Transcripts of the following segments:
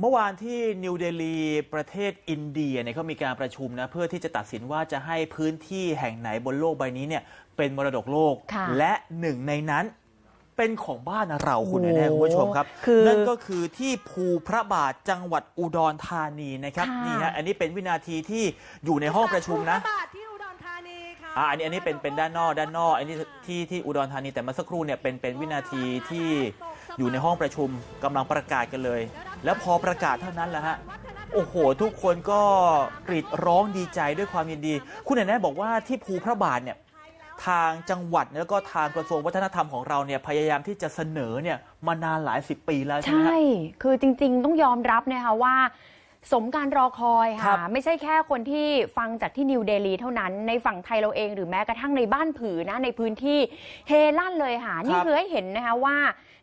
เมื่อวานที่นิวเดลีประเทศอินเดียเนี่ยเขามีการประชุมนะเพื่อที่จะตัดสินว่าจะให้พื้นที่แห่งไหนบนโลกใบนี้เนี่ยเป็นมรดกโลก และหนึ่งในนั้นเป็นของบ้านเราคุณแน่ๆคุณผู้ชมครับนั่นก็คือที่ภูพระบาทจังหวัดอุดรธานีนะครับนี่ฮะอันนี้เป็นวินาทีที่อยู่ในห้องประชุมนะบาทที่อุดรธานีค่ะาอันนี้อันนี้เป็นเป็นด้านนอกด้านนอก อันนี้ที่ที่อุดรธานีแต่เมื่อสักครู่เนี่ยเป็นเป็นวินาทีที่อยู่ในห้องประชุมกำลังประกาศกันเลยแล้วพอประกาศเท่านั้นแหละฮะ โอ้โหทุกคนก็กรีดร้องดีใจด้วยความยินดี คุณแอนแน่บอกว่าที่ภูพระบาทเนี่ยทางจังหวัดแล้วก็ทางกระทรวงวัฒนธรรมของเราเนี่ยพยายามที่จะเสนอเนี่ยมานานหลายสิบปีแล้ว ใช่ไหมใช่ คือจริงๆ ต้องยอมรับนะคะว่าสมการรอคอยค่ะ ไม่ใช่แค่คนที่ฟังจากที่นิวเดลีเท่านั้นในฝั่งไทยเราเองหรือแม้กระทั่งในบ้านผือนะ ในพื้นที่เฮลั่นเลยค่ะนี่คือให้เห็นนะคะว่า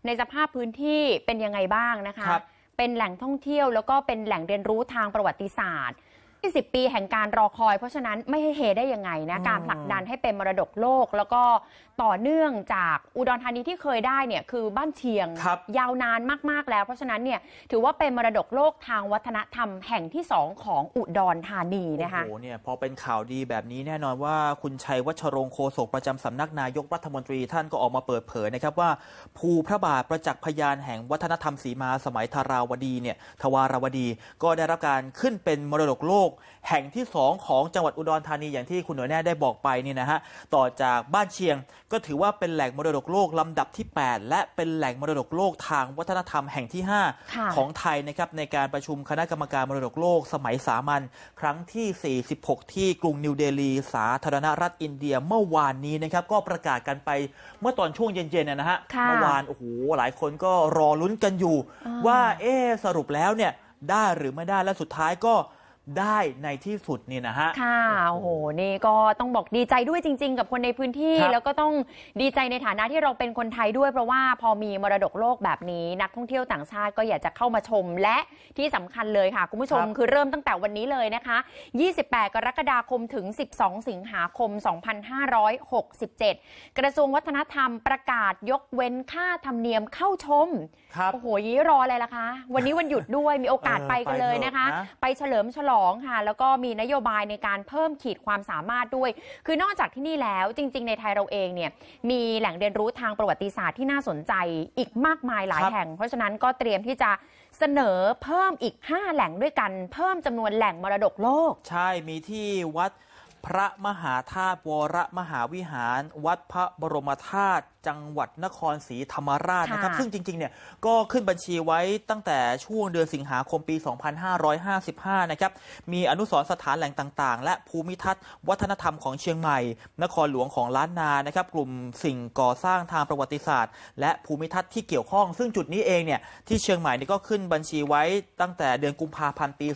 ในสภาพพื้นที่เป็นยังไงบ้างนะคะคเป็นแหล่งท่องเที่ยวแล้วก็เป็นแหล่งเรียนรู้ทางประวัติศาสตร์20ปีแห่งการรอคอย เพราะฉะนั้นไม่ให้เฮได้ยังไงนะการผลักดันให้เป็นมรดกโลกแล้วก็ต่อเนื่องจากอุดรธานีที่เคยได้เนี่ยคือบ้านเชียงยาวนานมากๆแล้ว เพราะฉะนั้นเนี่ยถือว่าเป็นมรดกโลกทางวัฒนธรรมแห่งที่2ของอุดรธานีนะคะโอ้โหเนี่ยพอเป็นข่าวดีแบบนี้แน่นอนว่าคุณชัยวัชรงโคศกประจำสำนักนายกรัฐมนตรีท่านก็ออกมาเปิดเผยนะครับว่าภูพระบาทประจักษ์พยานแห่งวัฒนธรรมสีมาสมัยทาราวดีเนี่ยทวาราวดี ก็ได้รับการขึ้นเป็นมรดกโลก6แห่งที่ 2 ของจังหวัดอุดรธานีอย่างที่คุณหน่วยแน่ได้บอกไปนี่นะฮะต่อจากบ้านเชียงก็ถือว่าเป็นแหล่งมรดกโลกลำดับที่ 8 และเป็นแหล่งมรดกโลกทางวัฒนธรรมแห่งที่ 5 ของไทยนะครับในการประชุมคณะกรรมการมรดกโลกสมัยสามัญครั้งที่ 46 ที่กรุงนิวเดลี สาธารณรัฐอินเดียเมื่อวานนี้นะครับก็ประกาศกันไป เมื่อตอนช่วงเย็นๆนะฮะเมื่อวานโอ้โหหลายคนก็รอลุ้นกันอยู่ ว่าเอ๊สรุปแล้วเนี่ยได้หรือไม่ได้และสุดท้ายก็ได้ในที่สุดนี่นะฮะ ค่ะ โอ้โห นี่ก็ต้องบอกดีใจด้วยจริง ๆ กับคนในพื้นที่ แล้วก็ต้องดีใจในฐานะที่เราเป็นคนไทยด้วย เพราะว่าพอมีมรดกโลกแบบนี้ นักท่องเที่ยวต่างชาติก็อยากจะเข้ามาชม และที่สำคัญเลยค่ะ คุณผู้ชมคือเริ่มตั้งแต่วันนี้เลยนะคะ 28 กรกฎาคมถึง 12 สิงหาคม 2567 กระทรวงวัฒนธรรมประกาศยกเว้นค่าธรรมเนียมเข้าชมครับโอ้โหยี่รออะไรล่ะคะ วันนี้วันหยุดด้วย มีโอกาสไปกันเลยนะคะ ไปเฉลิมฉลอง2ค่ะแล้วก็มีนโยบายในการเพิ่มขีดความสามารถด้วย คือนอกจากที่นี่แล้วจริง ๆ ในไทยเราเองเนี่ยมีแหล่งเรียนรู้ทางประวัติศาสตร์ที่น่าสนใจอีกมากมายหลายแห่ง เพราะฉะนั้นก็เตรียมที่จะเสนอเพิ่มอีก 5 แหล่งด้วยกันเพิ่มจำนวนแหล่งมรดกโลก ใช่มีที่วัดพระมหาธาตุวรมหาวิหาร วัดพระบรมธาตุจังหวัดนครศรีธรรมราชนะครับ ซึ่งจริงๆเนี่ยก็ขึ้นบัญชีไว้ตั้งแต่ช่วงเดือนสิงหาคมปี 2555 นะครับมีอนุสรสถานแหล่งต่างๆ และภูมิทัศน์วัฒนธรรมของเชียงใหม่ นครหลวงของล้านนานะครับกลุ่มสิ่งก่อสร้างทางประวัติศาสตร์ และภูมิทัศน์ที่เกี่ยวข้อง ซึ่งจุดนี้เองเนี่ยที่เชียงใหม่นี่ก็ขึ้นบัญชีไว้ตั้งแต่เดือนกุมภาพันธ์ปี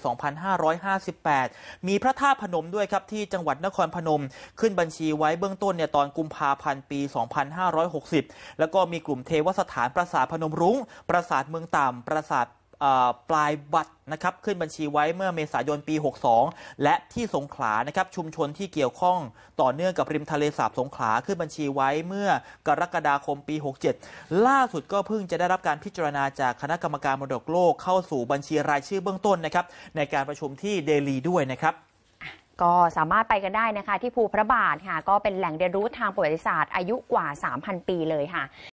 2558 มีพระธาตุพนมด้วยครับที่จังหวัดนครพนม ขึ้นบัญชีไว้เบื้องต้นเนี่ยตอนกุมภาพันธ์ปี 2 5 0 0 2 6 0แล้วก็มีกลุ่มเทวสถานปราสาทพนมรุง้งปราสาทเมืองต่ำปราสาทปลายบัตรนะครับ ขึ้นบัญชีไว้เมื่อเมษายนปี 62 และที่สงขลานะครับชุมชนที่เกี่ยวข้องต่อเนื่องกับริมทะเลสาบสงขลาขึ้นบัญชีไว้เมื่อกรกฎาคมปี 67 ล่าสุดก็เพิ่งจะได้รับการพิจารณาจากคณะกรรมการมรดกโลกเข้าสู่บัญชีรายชื่อเบื้องต้นนะครับ ในการประชุมที่เดลีด้วยนะครับก็สามารถไปกันได้นะคะ ที่ภูพระบาทค่ะ ก็เป็นแหล่งเรียนรู้ทางประวัติศาสตร์ อายุกว่า 3,000 ปีเลยค่ะ